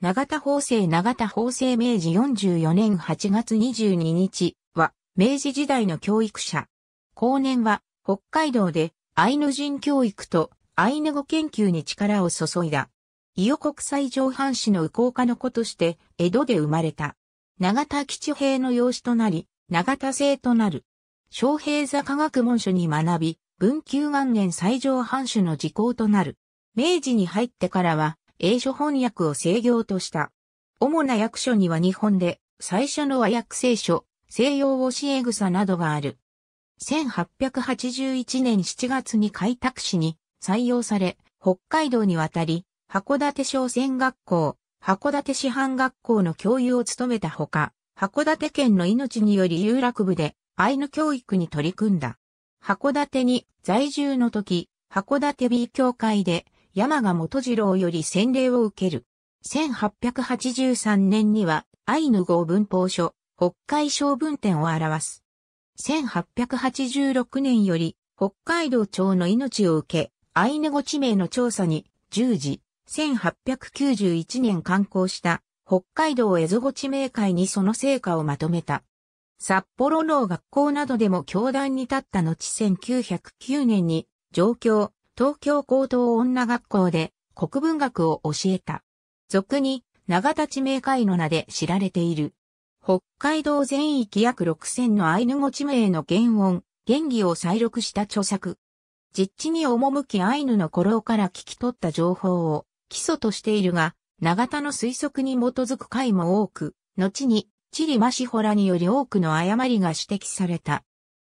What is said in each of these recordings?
長田法政長田法政明治44年8月22日は明治時代の教育者。後年は北海道でアイヌ人教育とアイヌ語研究に力を注いだ。伊予国際上半市の右高家の子として江戸で生まれた。長田吉兵の養子となり、長田生となる。昌平座科学文書に学び、文久元年最上藩主の時効となる。明治に入ってからは、英書翻訳を制御とした。主な訳書には日本で最初の和訳聖書、西洋教しえ草などがある。1881年7月に開拓市に採用され、北海道に渡り、函館商船学校、函館師範学校の教諭を務めたほか、函館県の命により遊楽部でアイヌ教育に取り組んだ。函館に在住の時、函館 B 協会で山賀元次郎より洗礼を受ける。1883年には、アイヌ号文法書、北海小文典を表す。1886年より、北海道庁の命を受け、アイヌ語地名の調査に、従事、1891年刊行した、北海道エゾ語地名会にその成果をまとめた。札幌の学校などでも教壇に立った後1909年に、上京、東京高等女学校で国文学を教えた。俗に長田知名会の名で知られている。北海道全域約6000のアイヌ語地名の原音、原義を再録した著作。実地に赴きアイヌの頃から聞き取った情報を基礎としているが、長田の推測に基づく回も多く、後に、チリマシホラにより多くの誤りが指摘された。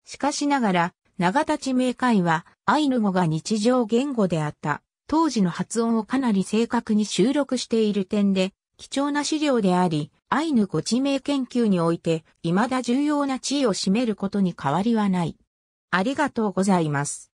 しかしながら、長立ち名会は、アイヌ語が日常言語であった。当時の発音をかなり正確に収録している点で、貴重な資料であり、アイヌ語地名研究において、未だ重要な地位を占めることに変わりはない。ありがとうございます。